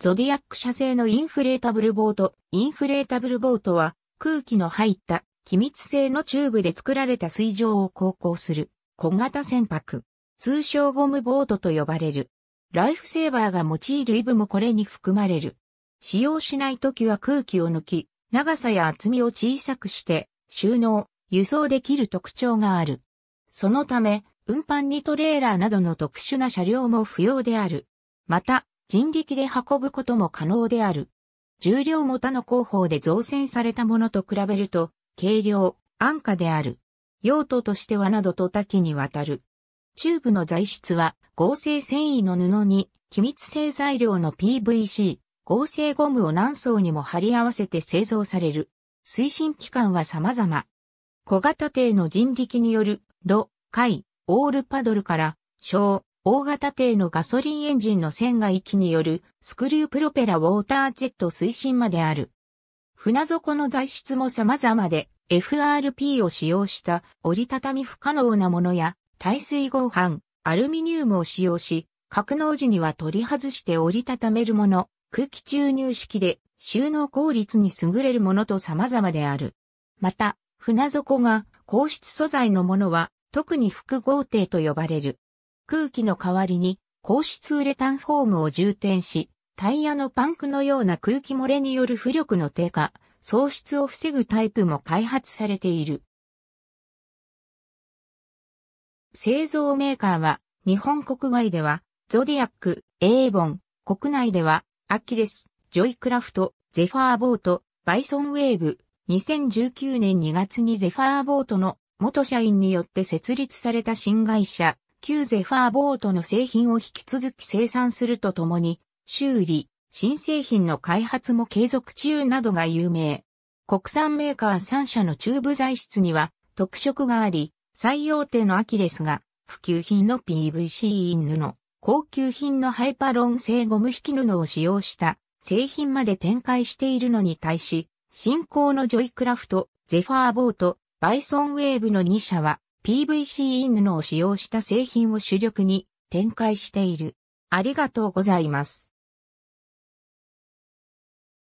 ゾディアック社製のインフレータブルボート。インフレータブルボートは空気の入った気密性のチューブで作られた水上を航行する小型船舶。通称ゴムボートと呼ばれる。ライフセーバーが用いるイブもこれに含まれる。使用しないときは空気を抜き、長さや厚みを小さくして収納、輸送できる特徴がある。そのため、運搬にトレーラーなどの特殊な車両も不要である。また、人力で運ぶことも可能である。重量も他の工法で造船されたものと比べると、軽量、安価である。用途としてはなどと多岐にわたる。チューブの材質は合成繊維の布に機密性材料の PVC、合成ゴムを何層にも貼り合わせて製造される。推進機関は様々。小型艇の人力による、ロ、海、オールパドルから、小、大型艇のガソリンエンジンの船外機によるスクリュープロペラウォータージェット推進まである。船底の材質も様々で FRP を使用した折りたたみ不可能なものや耐水合板、アルミニウムを使用し、格納時には取り外して折りたためるもの、空気注入式で収納効率に優れるものと様々である。また、船底が硬質素材のものは特に複合艇と呼ばれる。空気の代わりに、高質ウレタンフォームを充填し、タイヤのパンクのような空気漏れによる浮力の低下、喪失を防ぐタイプも開発されている。製造メーカーは、日本国外では、ゾディアック、エーボン、国内では、アキレス、ジョイクラフト、ゼファーボート、バイソンウェーブ、2019年2月にゼファーボートの元社員によって設立された新会社、旧ゼファーボートの製品を引き続き生産するとともに、修理、新製品の開発も継続中などが有名。国産メーカー3社の中部材質には特色があり、最大手のアキレスが普及品の PVC 布、高級品のハイパロン製ゴム引き布を使用した製品まで展開しているのに対し、新興のジョイクラフト、ゼファーボート、バイソンウェーブの2社は PVC イン布を使用した製品を主力に展開している。ありがとうございます。